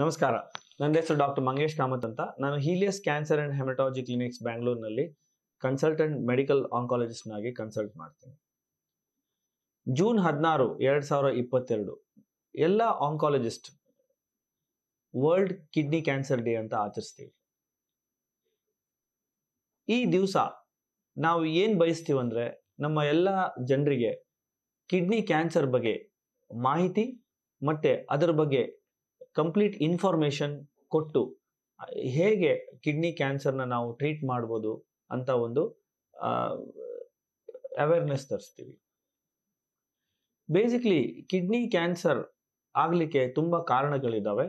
ನಮಸ್ಕಾರ ನನ್ನ ಹೆಸರು ಡಾಕ್ಟರ್ ಮಂಗೇಶ್ ಕಾಮತ್ ಅಂತ ನಾನು Healius cancer and haematology clinics ಬ್ಯಾಂಗ್ಳೂರಿನಲ್ಲಿ ಕನ್ಸಲ್ಟೆಂಟ್ ಮೆಡಿಕಲ್ ಆಂಕಾಲಜಿಸ್ಟ್ನಾಗಿ ಕನ್ಸಲ್ಟ್ ಮಾಡ್ತೀನಿ ಜೂನ್ ಹದಿನಾರು ಎರಡು ಸಾವಿರ ಇಪ್ಪತ್ತೆರಡು ಎಲ್ಲ oncologist world kidney cancer day ಅಂತ ಆಚರಿಸ್ತೀವಿ ಈ ದಿವಸ ನಾವು ಏನು ಬಯಸ್ತೀವಂದ್ರೆ ನಮ್ಮ ಎಲ್ಲ ಜನರಿಗೆ ಕಿಡ್ನಿ ಕ್ಯಾನ್ಸರ್ ಬಗ್ಗೆ ಮಾಹಿತಿ ಮತ್ತು ಅದರ ಬಗ್ಗೆ ಕಂಪ್ಲೀಟ್ ಇನ್ಫಾರ್ಮೇಶನ್ ಕೊಟ್ಟು ಹೇಗೆ ಕಿಡ್ನಿ ಕ್ಯಾನ್ಸರ್ನ ನಾವು ಟ್ರೀಟ್ ಮಾಡ್ಬೋದು ಅಂತ ಒಂದು ಅವೇರ್ನೆಸ್ ತರಿಸ್ತೀವಿ ಬೇಸಿಕ್ಲಿ ಕಿಡ್ನಿ ಕ್ಯಾನ್ಸರ್ ಆಗಲಿಕ್ಕೆ ತುಂಬ ಕಾರಣಗಳಿದ್ದಾವೆ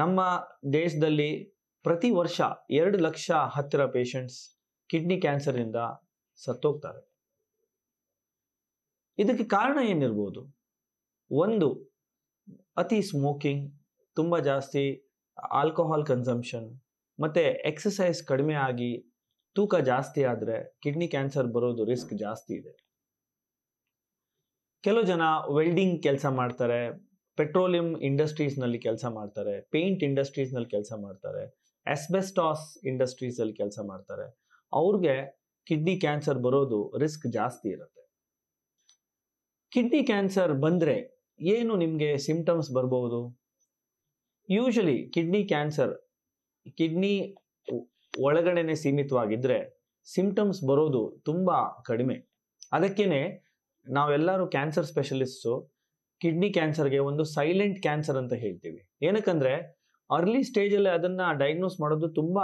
ನಮ್ಮ ದೇಶದಲ್ಲಿ ಪ್ರತಿ ವರ್ಷ ಎರಡು ಲಕ್ಷ ಹತ್ತಿರ ಪೇಷಂಟ್ಸ್ ಕಿಡ್ನಿ ಕ್ಯಾನ್ಸರಿಂದ ಸತ್ತೋಗ್ತಾರೆ ಇದಕ್ಕೆ ಕಾರಣ ಏನಿರ್ಬೋದು ಒಂದು ಅತಿ ಸ್ಮೋಕಿಂಗ್ ತುಂಬ ಜಾಸ್ತಿ ಆಲ್ಕೋಹಾಲ್ ಕನ್ಸಂಪ್ಷನ್ ಮತ್ತು ಎಕ್ಸಸೈಸ್ ಕಡಿಮೆ ಆಗಿ ತೂಕ ಜಾಸ್ತಿ ಆದರೆ ಕಿಡ್ನಿ ಕ್ಯಾನ್ಸರ್ ಬರೋದು ರಿಸ್ಕ್ ಜಾಸ್ತಿ ಇದೆ ಕೆಲವು ಜನ ವೆಲ್ಡಿಂಗ್ ಕೆಲಸ ಮಾಡ್ತಾರೆ ಪೆಟ್ರೋಲಿಯಂ ಇಂಡಸ್ಟ್ರೀಸ್ನಲ್ಲಿ ಕೆಲಸ ಮಾಡ್ತಾರೆ ಪೇಂಟ್ ಇಂಡಸ್ಟ್ರೀಸ್ನಲ್ಲಿ ಕೆಲಸ ಮಾಡ್ತಾರೆ ಎಸ್ಬೆಸ್ಟಾಸ್ ಇಂಡಸ್ಟ್ರೀಸಲ್ಲಿ ಕೆಲಸ ಮಾಡ್ತಾರೆ ಅವ್ರಿಗೆ ಕಿಡ್ನಿ ಕ್ಯಾನ್ಸರ್ ಬರೋದು ರಿಸ್ಕ್ ಜಾಸ್ತಿ ಇರುತ್ತೆ ಕಿಡ್ನಿ ಕ್ಯಾನ್ಸರ್ ಬಂದರೆ ಏನು ನಿಮಗೆ ಸಿಂಪ್ಟಮ್ಸ್ ಬರ್ಬೋದು ಯೂಶಲಿ ಕಿಡ್ನಿ ಕ್ಯಾನ್ಸರ್ ಕಿಡ್ನಿ ಒಳಗಡೆನೆ ಸೀಮಿತವಾಗಿದ್ದರೆ ಸಿಂಪ್ಟಮ್ಸ್ ಬರೋದು ತುಂಬ ಕಡಿಮೆ ಅದಕ್ಕೇ ನಾವೆಲ್ಲರೂ ಕ್ಯಾನ್ಸರ್ ಸ್ಪೆಷಲಿಸ್ಟು ಕಿಡ್ನಿ ಕ್ಯಾನ್ಸರ್ಗೆ ಒಂದು ಸೈಲೆಂಟ್ ಕ್ಯಾನ್ಸರ್ ಅಂತ ಹೇಳ್ತೀವಿ ಏನಕ್ಕಂದರೆ ಅರ್ಲಿ ಸ್ಟೇಜಲ್ಲಿ ಅದನ್ನು ಡಯಾಗ್ನೋಸ್ ಮಾಡೋದು ತುಂಬ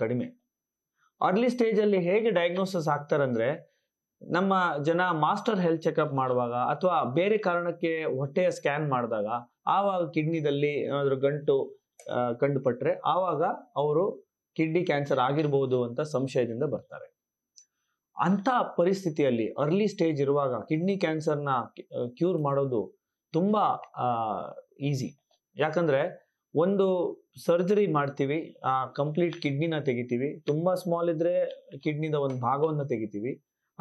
ಕಡಿಮೆ ಅರ್ಲಿ ಸ್ಟೇಜಲ್ಲಿ ಹೇಗೆ ಡಯಾಗ್ನೋಸಸ್ ಆಗ್ತಾರಂದರೆ ನಮ್ಮ ಜನ ಮಾಸ್ಟರ್ ಹೆಲ್ತ್ ಚೆಕಪ್ ಮಾಡುವಾಗ ಅಥವಾ ಬೇರೆ ಕಾರಣಕ್ಕೆ ಹೊಟ್ಟೆಯ ಸ್ಕ್ಯಾನ್ ಮಾಡಿದಾಗ ಆವಾಗ ಕಿಡ್ನಿದಲ್ಲಿ ಏನಾದರೂ ಗಂಟು ಕಂಡುಪಟ್ಟರೆ ಆವಾಗ ಅವರು ಕಿಡ್ನಿ ಕ್ಯಾನ್ಸರ್ ಆಗಿರ್ಬೋದು ಅಂತ ಸಂಶಯದಿಂದ ಬರ್ತಾರೆ ಅಂಥ ಪರಿಸ್ಥಿತಿಯಲ್ಲಿ ಅರ್ಲಿ ಸ್ಟೇಜ್ ಇರುವಾಗ ಕಿಡ್ನಿ ಕ್ಯಾನ್ಸರ್ನ ಕ್ಯೂರ್ ಮಾಡೋದು ತುಂಬ ಈಸಿ ಯಾಕಂದರೆ ಒಂದು ಸರ್ಜರಿ ಮಾಡ್ತೀವಿ ಕಂಪ್ಲೀಟ್ ಕಿಡ್ನಿನ ತೆಗಿತೀವಿ ತುಂಬ ಸ್ಮಾಲ್ ಇದ್ದರೆ ಕಿಡ್ನಿದ ಒಂದು ಭಾಗವನ್ನು ತೆಗಿತೀವಿ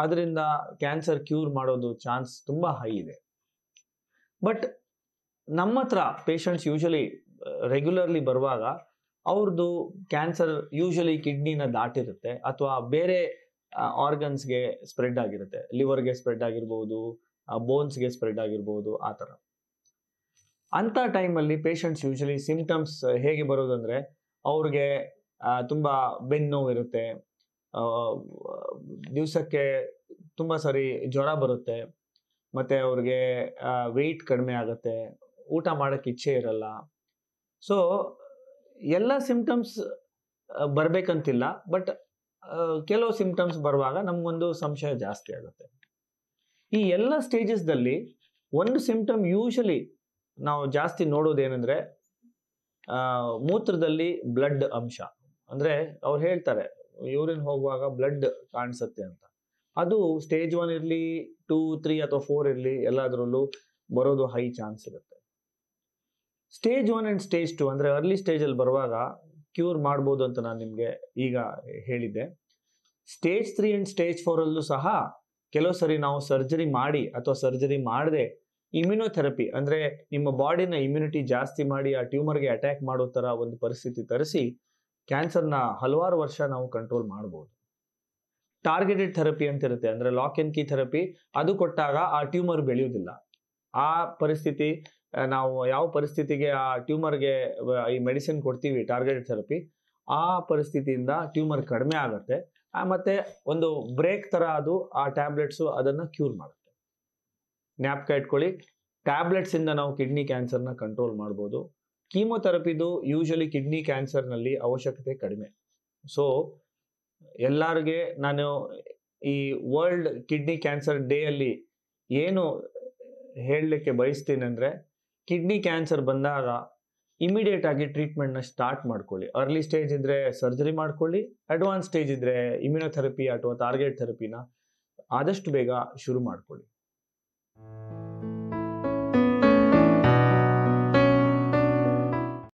ಅದರಿಂದ ಕ್ಯಾನ್ಸರ್ ಕ್ಯೂರ್ ಮಾಡೋದು ಚಾನ್ಸ್ ತುಂಬ ಹೈ ಇದೆ ಬಟ್ ನಮ್ಮ ಹತ್ರ ಪೇಷಂಟ್ಸ್ ಯೂಶಲಿ ರೆಗ್ಯುಲರ್ಲಿ ಬರುವಾಗ ಅವ್ರದ್ದು ಕ್ಯಾನ್ಸರ್ ಯೂಶಲಿ ಕಿಡ್ನಿನ ದಾಟಿರುತ್ತೆ ಅಥವಾ ಬೇರೆ ಆರ್ಗನ್ಸ್ಗೆ uh, ಸ್ಪ್ರೆಡ್ ಆಗಿರುತ್ತೆ ಲಿವರ್ಗೆ ಸ್ಪ್ರೆಡ್ ಆಗಿರ್ಬೋದು ಬೋನ್ಸ್ಗೆ uh, ಸ್ಪ್ರೆಡ್ ಆಗಿರ್ಬೋದು ಆ ಥರ ಅಂಥ ಟೈಮಲ್ಲಿ ಪೇಷಂಟ್ಸ್ ಯೂಶಲಿ ಸಿಂಪ್ಟಮ್ಸ್ ಹೇಗೆ ಬರೋದಂದರೆ ಅವ್ರಿಗೆ uh, ತುಂಬ ಬೆನ್ನು ಇರುತ್ತೆ ದಿವಸಕ್ಕೆ ತುಂಬ ಸರಿ ಜ್ವರ ಬರುತ್ತೆ ಮತ್ತು ಅವ್ರಿಗೆ ವೆಯ್ಟ್ ಕಡಿಮೆ ಆಗುತ್ತೆ ಊಟ ಮಾಡೋಕ್ಕೆ ಇಚ್ಛೆ ಇರಲ್ಲ ಸೊ ಎಲ್ಲ ಸಿಮ್ಟಮ್ಸ್ ಬರಬೇಕಂತಿಲ್ಲ ಬಟ್ ಕೆಲವು ಸಿಮ್ಟಮ್ಸ್ ಬರುವಾಗ ನಮಗೊಂದು ಸಂಶಯ ಜಾಸ್ತಿ ಆಗುತ್ತೆ ಈ ಎಲ್ಲ ಸ್ಟೇಜಸ್ದಲ್ಲಿ ಒಂದು ಸಿಮ್ಟಮ್ ಯೂಶಲಿ ನಾವು ಜಾಸ್ತಿ ನೋಡೋದೇನೆಂದರೆ ಮೂತ್ರದಲ್ಲಿ ಬ್ಲಡ್ ಅಂಶ ಅಂದರೆ ಅವ್ರು ಹೇಳ್ತಾರೆ ಯೂರಿನ್ ಹೋಗುವಾಗ ಬ್ಲಡ್ ಕಾಣಿಸುತ್ತೆ ಅಂತ ಅದು ಸ್ಟೇಜ್ ಒನ್ ಇರಲಿ ಟೂ ತ್ರೀ ಅಥವಾ ಫೋರ್ ಇರಲಿ ಎಲ್ಲದರಲ್ಲೂ ಬರೋದು ಹೈ ಚಾನ್ಸ್ ಇರುತ್ತೆ stage one and stage two ಅಂದ್ರೆ ಅರ್ಲಿ ಸ್ಟೇಜಲ್ಲಿ ಬರುವಾಗ ಕ್ಯೂರ್ ಮಾಡ್ಬೋದು ಅಂತ ನಾನು ನಿಮಗೆ ಈಗ ಹೇಳಿದ್ದೆ ಸ್ಟೇಜ್ ತ್ರೀ ಅಂಡ್ ಸ್ಟೇಜ್ ಫೋರಲ್ಲೂ ಸಹ ಕೆಲವು ಸರಿ ನಾವು ಸರ್ಜರಿ ಮಾಡಿ ಅಥವಾ ಸರ್ಜರಿ ಮಾಡದೆ ಇಮ್ಯುನೋಥೆರಪಿ ಅಂದ್ರೆ ನಿಮ್ಮ ಬಾಡಿನ ಇಮ್ಯುನಿಟಿ ಜಾಸ್ತಿ ಮಾಡಿ ಆ ಟ್ಯೂಮರ್ಗೆ ಅಟ್ಯಾಕ್ ಮಾಡೋ ಥರ ಒಂದು ಪರಿಸ್ಥಿತಿ ತರಿಸಿ ಕ್ಯಾನ್ಸರ್ನ ಹಲವಾರು ವರ್ಷ ನಾವು ಕಂಟ್ರೋಲ್ ಮಾಡ್ಬೋದು ಟಾರ್ಗೆಟೆಡ್ ಥೆರಪಿ ಅಂತ ಇರುತ್ತೆ ಅಂದರೆ ಲಾಕ್ ಎನ್ ಕೀ ಥೆರಪಿ ಅದು ಕೊಟ್ಟಾಗ ಆ ಟ್ಯೂಮರ್ ಬೆಳೆಯುವುದಿಲ್ಲ ಆ ಪರಿಸ್ಥಿತಿ ನಾವು ಯಾವ ಪರಿಸ್ಥಿತಿಗೆ ಆ ಟ್ಯೂಮರ್ಗೆ ಈ ಮೆಡಿಸಿನ್ ಕೊಡ್ತೀವಿ ಟಾರ್ಗೆಟೆಡ್ ಥೆರಪಿ ಆ ಪರಿಸ್ಥಿತಿಯಿಂದ ಟ್ಯೂಮರ್ ಕಡಿಮೆ ಆಗುತ್ತೆ ಮತ್ತೆ ಒಂದು ಬ್ರೇಕ್ ತರ ಅದು ಆ ಟ್ಯಾಬ್ಲೆಟ್ಸು ಅದನ್ನು ಕ್ಯೂರ್ ಮಾಡುತ್ತೆ ಜ್ಞಾಪಕ ಇಟ್ಕೊಳ್ಳಿ ಟ್ಯಾಬ್ಲೆಟ್ಸಿಂದ ನಾವು ಕಿಡ್ನಿ ಕ್ಯಾನ್ಸರ್ನ ಕಂಟ್ರೋಲ್ ಮಾಡ್ಬೋದು ಕೀಮೊಥೆರಪಿದು ಯೂಶಲಿ ಕಿಡ್ನಿ ಕ್ಯಾನ್ಸರ್ನಲ್ಲಿ ಅವಶ್ಯಕತೆ ಕಡಿಮೆ ಸೊ ಎಲ್ಲರಿಗೆ ನಾನು ಈ ವರ್ಲ್ಡ್ ಕಿಡ್ನಿ ಕ್ಯಾನ್ಸರ್ ಡೇಯಲ್ಲಿ ಏನು ಹೇಳಲಿಕ್ಕೆ ಬಯಸ್ತೀನಿ ಕಿಡ್ನಿ ಕ್ಯಾನ್ಸರ್ ಬಂದಾಗ ಇಮಿಡಿಯೇಟ್ ಆಗಿ ಟ್ರೀಟ್ಮೆಂಟ್ನ ಸ್ಟಾರ್ಟ್ ಮಾಡ್ಕೊಳ್ಳಿ ಅರ್ಲಿ ಸ್ಟೇಜ್ ಇದ್ದರೆ ಸರ್ಜರಿ ಮಾಡ್ಕೊಳ್ಳಿ ಅಡ್ವಾನ್ಸ್ ಸ್ಟೇಜ್ ಇದ್ದರೆ ಇಮ್ಯುನೋಥೆರಪಿ ಅಥವಾ ಟಾರ್ಗೆಟ್ ಥೆರಪಿನ ಆದಷ್ಟು ಬೇಗ ಶುರು ಮಾಡ್ಕೊಳ್ಳಿ